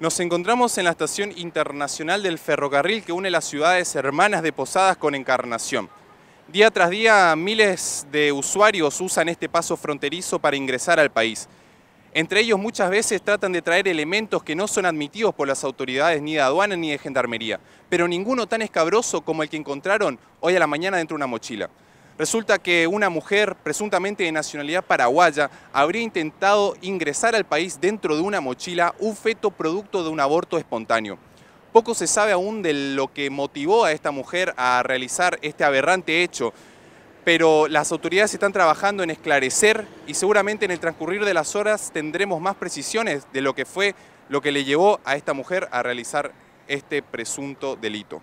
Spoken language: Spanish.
Nos encontramos en la estación internacional del ferrocarril que une las ciudades hermanas de Posadas con Encarnación. Día tras día, miles de usuarios usan este paso fronterizo para ingresar al país. Entre ellos muchas veces tratan de traer elementos que no son admitidos por las autoridades ni de aduana ni de gendarmería, pero ninguno tan escabroso como el que encontraron hoy a la mañana dentro de una mochila. Resulta que una mujer presuntamente de nacionalidad paraguaya habría intentado ingresar al país dentro de una mochila un feto producto de un aborto espontáneo. Poco se sabe aún de lo que motivó a esta mujer a realizar este aberrante hecho, pero las autoridades están trabajando en esclarecer y seguramente en el transcurrir de las horas tendremos más precisiones de lo que fue lo que le llevó a esta mujer a realizar este presunto delito.